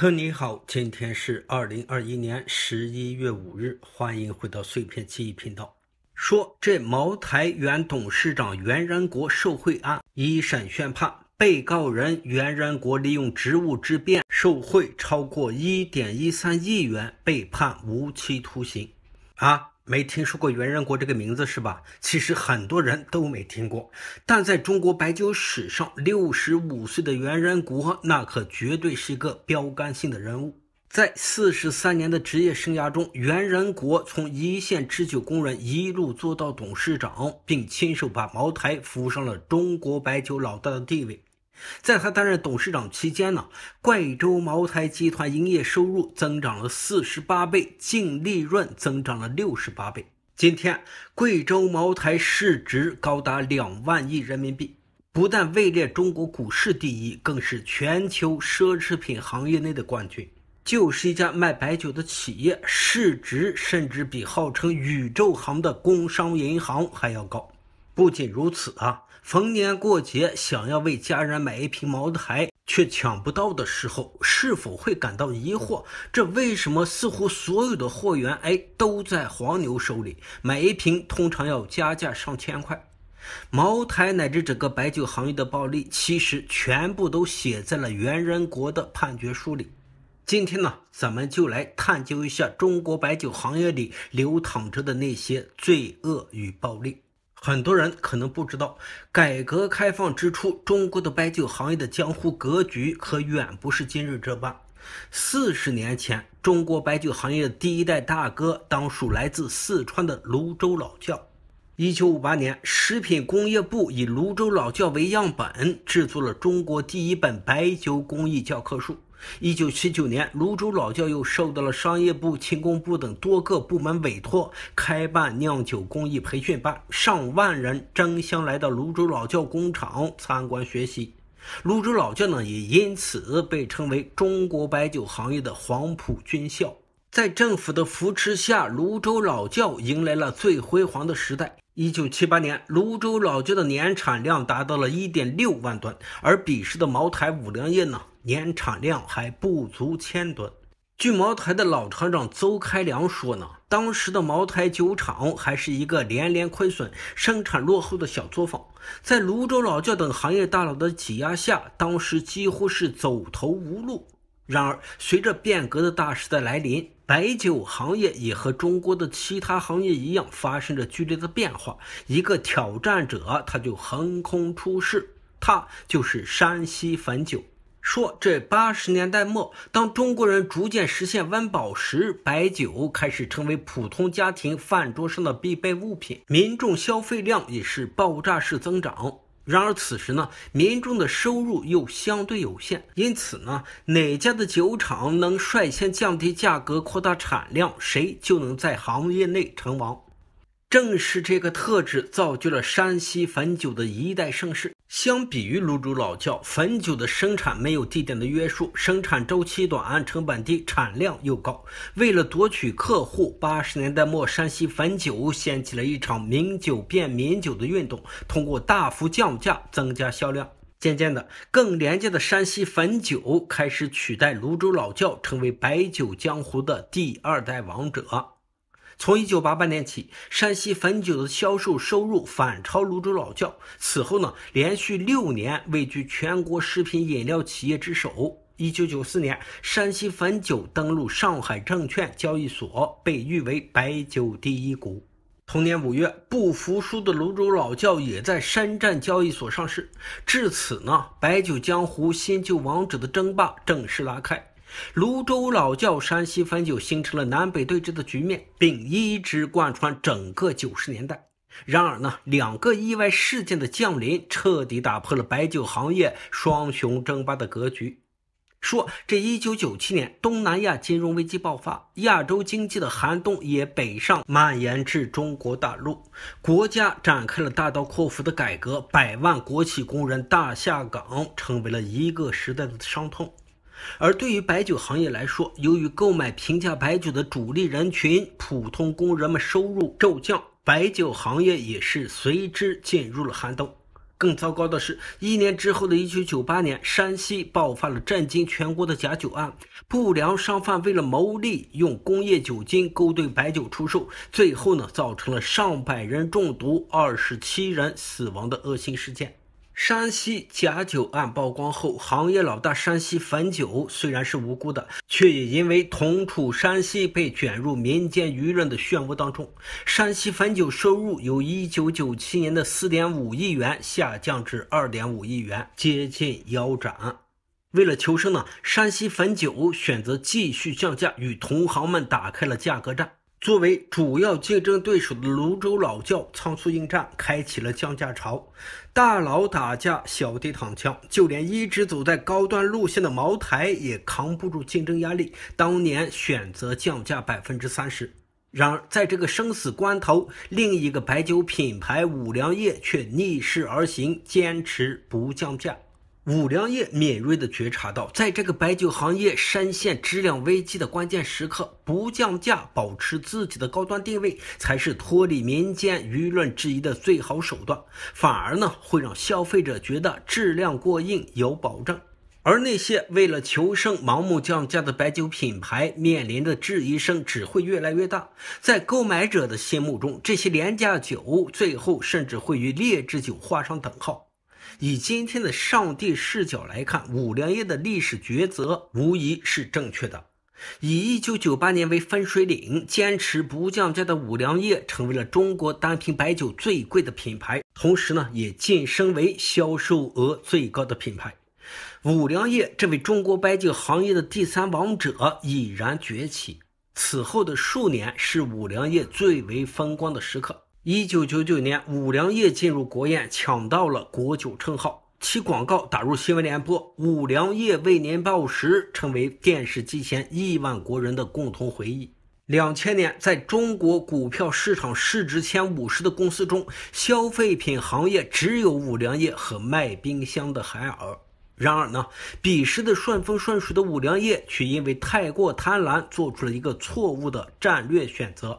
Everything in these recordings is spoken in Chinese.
嗨，你好，今天是二零二一年十一月五日，欢迎回到碎片记忆频道。说这茅台原董事长袁仁国受贿案一审宣判，被告人袁仁国利用职务之便受贿超过一点一三亿元，被判无期徒刑。啊！没听说过袁仁国这个名字是吧？其实很多人都没听过，但在中国白酒史上，六十五岁的袁仁国那可绝对是一个标杆性的人物。在四十三年的职业生涯中，袁仁国从一线制酒工人一路做到董事长，并亲手把茅台扶上了中国白酒老大的地位。在他担任董事长期间呢，贵州茅台集团营业收入增长了四十八倍，净利润增长了六十八倍。今天，贵州茅台市值高达两万亿人民币，不但位列中国股市第一，更是全球奢侈品行业内的冠军。就是一家卖白酒的企业，市值甚至比号称“宇宙行”的工商银行还要高。不仅如此啊。逢年过节想要为家人买一瓶茅台却抢不到的时候，是否会感到疑惑？这为什么似乎所有的货源哎都在黄牛手里？买一瓶通常要加价上千块。茅台乃至整个白酒行业的暴利，其实全部都写在了元人国的判决书里。今天呢，咱们就来探究一下中国白酒行业里流淌着的那些罪恶与暴力。很多人可能不知道，改革开放之初，中国的白酒行业的江湖格局可远不是今日这般。四十年前，中国白酒行业的第一代大哥当属来自四川的泸州老窖。一九五八年，食品工业部以泸州老窖为样本，制作了中国第一本白酒工艺教科书。一九七九年，泸州老窖又受到了商业部、轻工部等多个部门委托，开办酿酒工艺培训班，上万人争相来到泸州老窖工厂参观学习。泸州老窖呢，也因此被称为中国白酒行业的黄埔军校。在政府的扶持下，泸州老窖迎来了最辉煌的时代。一九七八年，泸州老窖的年产量达到了一点六万吨，而彼时的茅台、五粮液呢？年产量还不足千吨。据茅台的老厂长邹开良说呢，当时的茅台酒厂还是一个连连亏损、生产落后的小作坊，在泸州老窖等行业大佬的挤压下，当时几乎是走投无路。然而，随着变革的大时代来临，白酒行业也和中国的其他行业一样发生着剧烈的变化。一个挑战者，他就横空出世，他就是山西汾酒。说这八十年代末，当中国人逐渐实现温饱时，白酒开始成为普通家庭饭桌上的必备物品，民众消费量也是爆炸式增长。然而此时呢，民众的收入又相对有限，因此呢，哪家的酒厂能率先降低价格、扩大产量，谁就能在行业内称王。正是这个特质造就了山西汾酒的一代盛世。相比于泸州老窖，汾酒的生产没有地点的约束，生产周期短，成本低，产量又高。为了夺取客户，八十年代末，山西汾酒掀起了一场“名酒变民酒”的运动，通过大幅降价增加销量。渐渐的，更廉价的山西汾酒开始取代泸州老窖，成为白酒江湖的第二代王者。从一九八八年起，山西汾酒的销售收入反超泸州老窖。此后呢，连续六年位居全国食品饮料企业之首。一九九四年，山西汾酒登陆上海证券交易所，被誉为白酒第一股。同年五月，不服输的泸州老窖也在深圳交易所上市。至此呢，白酒江湖新旧王者的争霸正式拉开。泸州老窖、山西汾酒形成了南北对峙的局面，并一直贯穿整个九十年代。然而呢，两个意外事件的降临，彻底打破了白酒行业双雄争霸的格局。说这一九九七年，东南亚金融危机爆发，亚洲经济的寒冬也北上蔓延至中国大陆，国家展开了大刀阔斧的改革，百万国企工人大下岗，成为了一个时代的伤痛。而对于白酒行业来说，由于购买平价白酒的主力人群——普通工人们收入骤降，白酒行业也是随之进入了寒冬。更糟糕的是，一年之后的1998年，山西爆发了震惊全国的假酒案，不良商贩为了牟利，用工业酒精勾兑白酒出售，最后呢，造成了上百人中毒、二十七人死亡的恶性事件。山西假酒案曝光后，行业老大山西汾酒虽然是无辜的，却也因为同处山西被卷入民间舆论的漩涡当中。山西汾酒收入由一九九七年的四点五亿元下降至二点五亿元，接近腰斩。为了求生呢，山西汾酒选择继续降价，与同行们打开了价格战。作为主要竞争对手的泸州老窖仓促应战，开启了降价潮。大佬打架，小弟躺枪。就连一直走在高端路线的茅台也扛不住竞争压力，当年选择降价百分之三十。然而，在这个生死关头，另一个白酒品牌五粮液却逆势而行，坚持不降价。五粮液敏锐地觉察到，在这个白酒行业深陷质量危机的关键时刻，不降价、保持自己的高端定位，才是脱离民间舆论质疑的最好手段。反而呢，会让消费者觉得质量过硬、有保证。而那些为了求生盲目降价的白酒品牌，面临的质疑声只会越来越大。在购买者的心目中，这些廉价酒最后甚至会与劣质酒画上等号。以今天的上帝视角来看，五粮液的历史抉择无疑是正确的。以1998年为分水岭，坚持不降价的五粮液成为了中国单瓶白酒最贵的品牌，同时呢，也晋升为销售额最高的品牌。五粮液这位中国白酒行业的第三王者已然崛起。此后的数年是五粮液最为风光的时刻。一九九九年，五粮液进入国宴，抢到了国酒称号。其广告打入新闻联播，“五粮液为您报时”，成为电视机前亿万国人的共同回忆。两千年，在中国股票市场市值前五十的公司中，消费品行业只有五粮液和卖冰箱的海尔。然而呢，彼时的顺风顺水的五粮液，却因为太过贪婪，做出了一个错误的战略选择。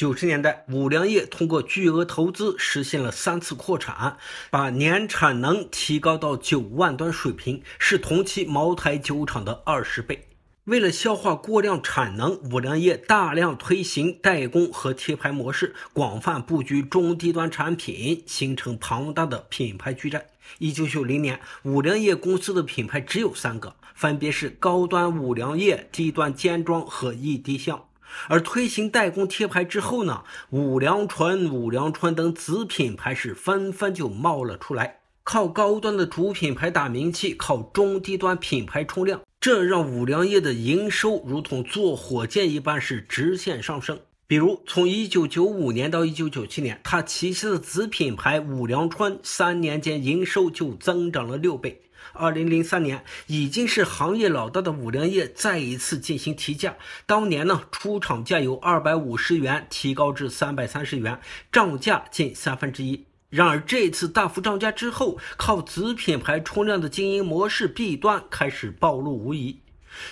九十年代，五粮液通过巨额投资实现了三次扩产，把年产能提高到九万吨水平，是同期茅台酒厂的二十倍。为了消化过量产能，五粮液大量推行代工和贴牌模式，广泛布局中低端产品，形成庞大的品牌矩阵。一九九零年，五粮液公司的品牌只有三个，分别是高端五粮液、低端尖庄和一滴香。而推行代工贴牌之后呢，五粮醇、五粮川等子品牌是纷纷就冒了出来，靠高端的主品牌打名气，靠中低端品牌冲量，这让五粮液的营收如同坐火箭一般是直线上升。比如，从一九九五年到一九九七年，它旗下的子品牌五粮川三年间营收就增长了六倍。二零零三年已经是行业老大的五粮液再一次进行提价，当年呢出厂价由二百五十元提高至三百三十元，涨价近三分之一。然而这次大幅涨价之后，靠子品牌冲量的经营模式弊端开始暴露无遗。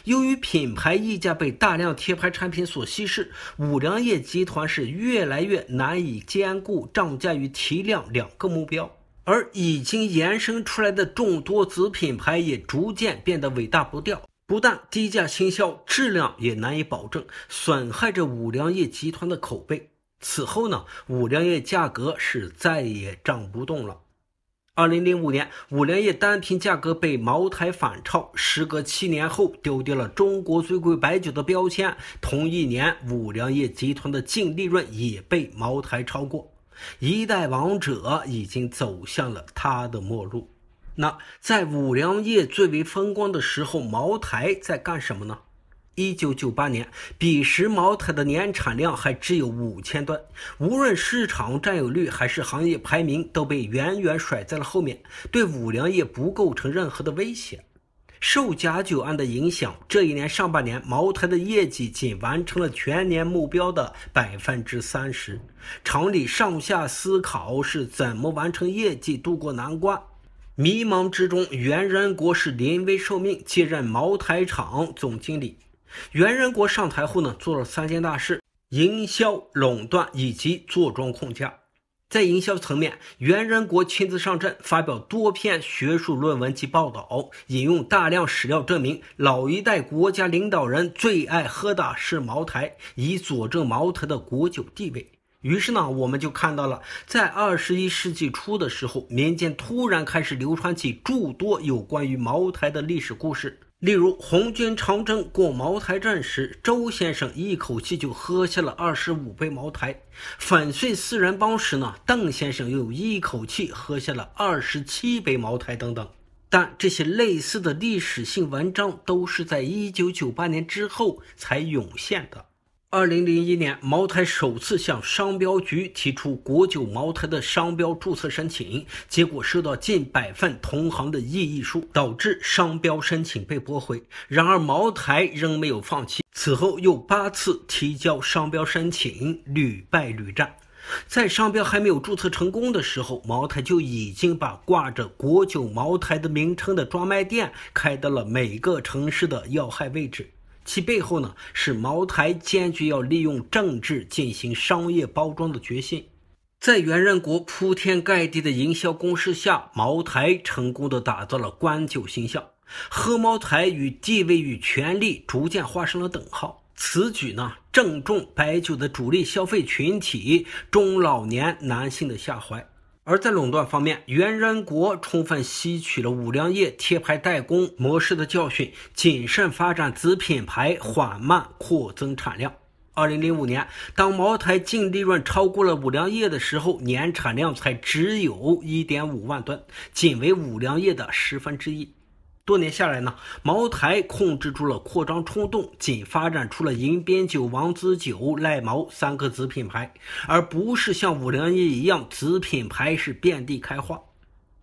由于品牌溢价被大量贴牌产品所稀释，五粮液集团是越来越难以兼顾涨价与提量两个目标。而已经延伸出来的众多子品牌也逐渐变得伟大不掉，不但低价倾销，质量也难以保证，损害着五粮液集团的口碑。此后呢，五粮液价格是再也涨不动了。二零零五年，五粮液单品价格被茅台反超，时隔七年后丢掉了中国最贵白酒的标签。同一年，五粮液集团的净利润也被茅台超过。一代王者已经走向了他的末路。那在五粮液最为风光的时候，茅台在干什么呢？一九九八年，彼时茅台的年产量还只有五千吨，无论市场占有率还是行业排名，都被远远甩在了后面，对五粮液不构成任何的威胁。受假酒案的影响，这一年上半年，茅台的业绩仅完成了全年目标的百分之三十。厂里上下思考是怎么完成业绩、渡过难关。迷茫之中，袁仁国是临危受命，接任茅台厂总经理。袁仁国上台后呢，做了三件大事：营销垄断以及坐庄控价。在营销层面，袁仁国亲自上阵，发表多篇学术论文及报道，引用大量史料证明老一代国家领导人最爱喝的是茅台，以佐证茅台的国酒地位。于是呢，我们就看到了，在二十一世纪初的时候，民间突然开始流传起诸多有关于茅台的历史故事。例如，红军长征过茅台镇时，周先生一口气就喝下了二十五杯茅台；粉碎四人帮时呢，邓先生又一口气喝下了二十七杯茅台等等。但这些类似的历史性文章，都是在一九九八年之后才涌现的。二零零一年，茅台首次向商标局提出“国酒茅台”的商标注册申请，结果收到近百份同行的异议书，导致商标申请被驳回。然而，茅台仍没有放弃，此后又八次提交商标申请，屡败屡战。在商标还没有注册成功的时候，茅台就已经把挂着“国酒茅台”的名称的专卖店开到了每个城市的要害位置。其背后呢，是茅台坚决要利用政治进行商业包装的决心。在袁仁国铺天盖地的营销攻势下，茅台成功的打造了官酒形象，喝茅台与地位与权力逐渐画上了等号。此举呢，正中白酒的主力消费群体中老年男性的下怀。而在垄断方面，袁仁国充分吸取了五粮液贴牌代工模式的教训，谨慎发展子品牌，缓慢扩增产量。二零零五年，当茅台净利润超过了五粮液的时候，年产量才只有一点五万吨，仅为五粮液的十分之一。多年下来呢，茅台控制住了扩张冲动，仅发展出了迎宾酒、王子酒、赖茅三个子品牌，而不是像五粮液一样子品牌是遍地开花。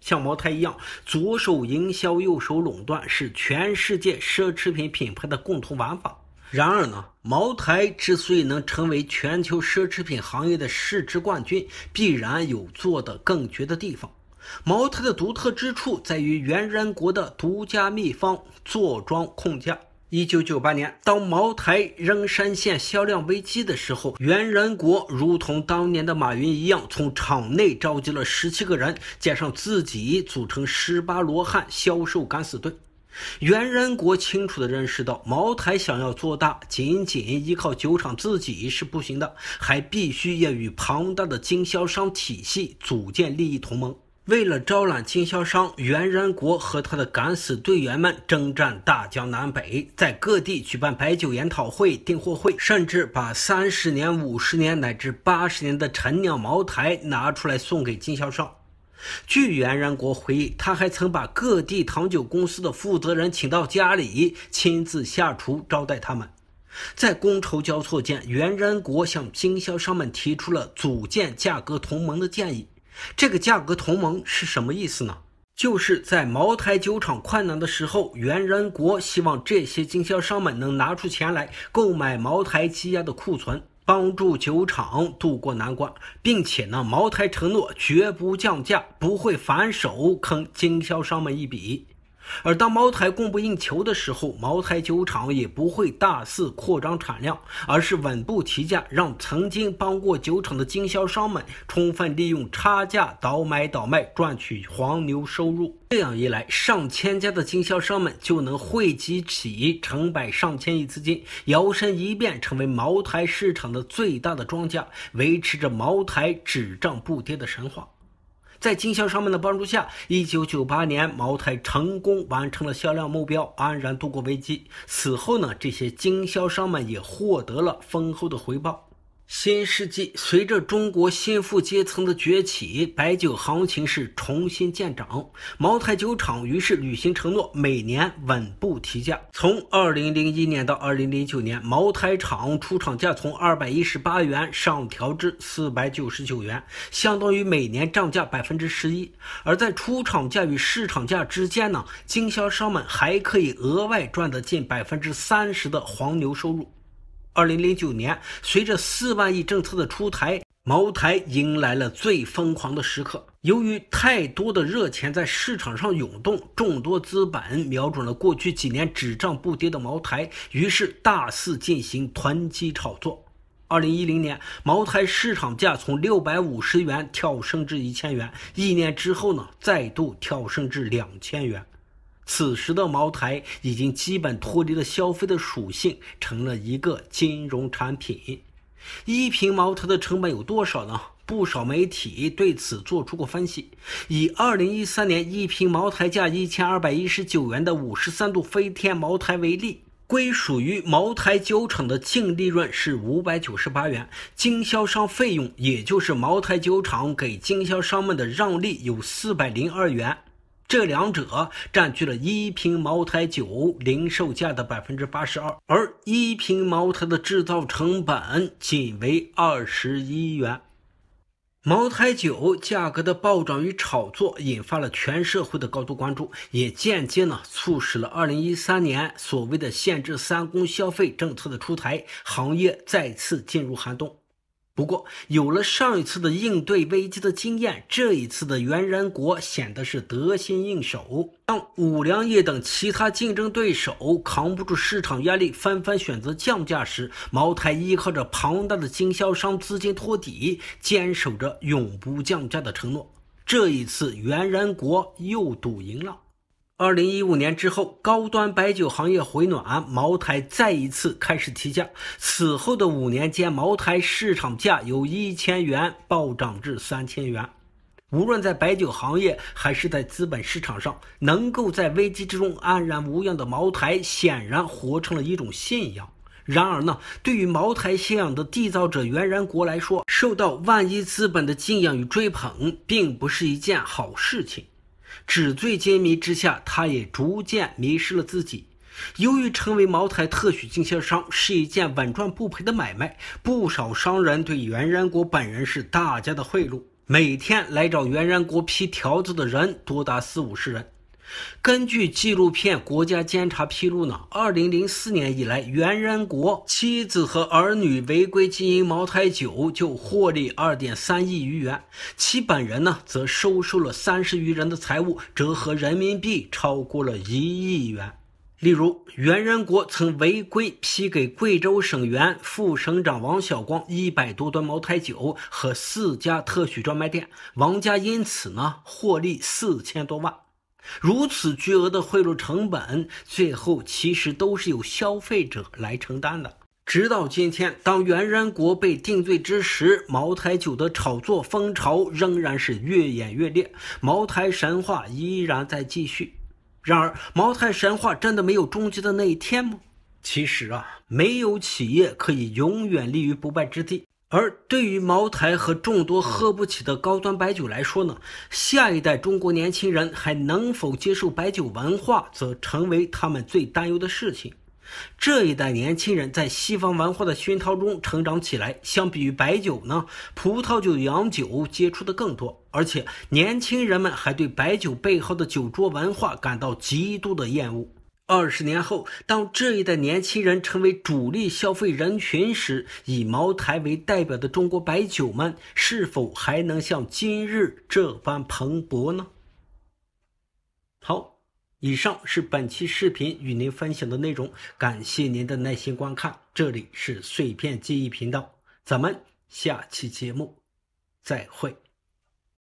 像茅台一样，左手营销，右手垄断，是全世界奢侈品品牌的共同玩法。然而呢，茅台之所以能成为全球奢侈品行业的市值冠军，必然有做得更绝的地方。茅台的独特之处在于袁仁国的独家秘方“坐庄控价”。一九九八年，当茅台扔山县销量危机的时候，袁仁国如同当年的马云一样，从厂内召集了十七个人，加上自己，组成十八罗汉销售敢死队。袁仁国清楚地认识到，茅台想要做大，仅仅依靠酒厂自己是不行的，还必须要与庞大的经销商体系组建利益同盟。为了招揽经销商，袁仁国和他的敢死队员们征战大江南北，在各地举办白酒研讨会、订货会，甚至把三十年、五十年乃至八十年的陈酿茅台拿出来送给经销商。据袁仁国回忆，他还曾把各地糖酒公司的负责人请到家里，亲自下厨招待他们。在觥筹交错间，袁仁国向经销商们提出了组建价格同盟的建议。这个价格同盟是什么意思呢？就是在茅台酒厂困难的时候，袁仁国希望这些经销商们能拿出钱来购买茅台积压的库存，帮助酒厂渡过难关，并且呢，茅台承诺绝不降价，不会反手坑经销商们一笔。而当茅台供不应求的时候，茅台酒厂也不会大肆扩张产量，而是稳步提价，让曾经帮过酒厂的经销商们充分利用差价倒买倒卖，赚取黄牛收入。这样一来，上千家的经销商们就能汇集起成百上千亿资金，摇身一变成为茅台市场的最大的庄家，维持着茅台只涨不跌的神话。在经销商们的帮助下，一九九八年，茅台成功完成了销量目标，安然度过危机。此后呢，这些经销商们也获得了丰厚的回报。新世纪，随着中国新富阶层的崛起，白酒行情是重新见涨。茅台酒厂于是履行承诺，每年稳步提价。从2001年到2009年，茅台厂出厂价从218元上调至499元，相当于每年涨价11%。而在出厂价与市场价之间呢，经销商们还可以额外赚得近30%的黄牛收入。二零零九年，随着四万亿政策的出台，茅台迎来了最疯狂的时刻。由于太多的热钱在市场上涌动，众多资本瞄准了过去几年只涨不跌的茅台，于是大肆进行囤积炒作。二零一零年，茅台市场价从六百五十元跳升至一千元，一年之后呢，再度跳升至两千元。此时的茅台已经基本脱离了消费的属性，成了一个金融产品。一瓶茅台的成本有多少呢？不少媒体对此做出过分析。以二零一三年一瓶茅台价一千二百一十九元的五十三度飞天茅台为例，归属于茅台酒厂的净利润是五百九十八元，经销商费用，也就是茅台酒厂给经销商们的让利有四百零二元。这两者占据了一瓶茅台酒零售价的百分之八十二，而一瓶茅台的制造成本仅为二十一元。茅台酒价格的暴涨与炒作，引发了全社会的高度关注，也间接呢促使了二零一三年所谓的限制三公消费政策的出台，行业再次进入寒冬。不过，有了上一次的应对危机的经验，这一次的袁仁国显得是得心应手。当五粮液等其他竞争对手扛不住市场压力，纷纷选择降价时，茅台依靠着庞大的经销商资金托底，坚守着永不降价的承诺。这一次，袁仁国又赌赢了。二零一五年之后，高端白酒行业回暖，茅台再一次开始提价。此后的五年间，茅台市场价由一千元暴涨至三千元。无论在白酒行业还是在资本市场上，能够在危机之中安然无恙的茅台，显然活成了一种信仰。然而呢，对于茅台信仰的缔造者袁仁国来说，受到万亿资本的敬仰与追捧，并不是一件好事情。纸醉金迷之下，他也逐渐迷失了自己。由于成为茅台特许经销商是一件稳赚不赔的买卖，不少商人对袁仁国本人是大家的贿赂，每天来找袁仁国批条子的人多达四五十人。根据纪录片《国家监察》披露呢，二零零四年以来，袁仁国妻子和儿女违规经营茅台酒就获利二点三亿余元，其本人呢则收受了三十余人的财物，折合人民币超过了一亿元。例如，袁仁国曾违规批给贵州省原副省长王晓光一百多吨茅台酒和四家特许专卖店，王家因此呢获利四千多万。如此巨额的贿赂成本，最后其实都是由消费者来承担的。直到今天，当袁仁国被定罪之时，茅台酒的炒作风潮仍然是越演越烈，茅台神话依然在继续。然而，茅台神话真的没有终结的那一天吗？其实啊，没有企业可以永远立于不败之地。而对于茅台和众多喝不起的高端白酒来说呢，下一代中国年轻人还能否接受白酒文化，则成为他们最担忧的事情。这一代年轻人在西方文化的熏陶中成长起来，相比于白酒呢，葡萄酒、洋酒接触的更多，而且年轻人们还对白酒背后的酒桌文化感到极度的厌恶。二十年后，当这一代年轻人成为主力消费人群时，以茅台为代表的中国白酒们是否还能像今日这般蓬勃呢？好，以上是本期视频与您分享的内容，感谢您的耐心观看。这里是碎片记忆频道，咱们下期节目再会。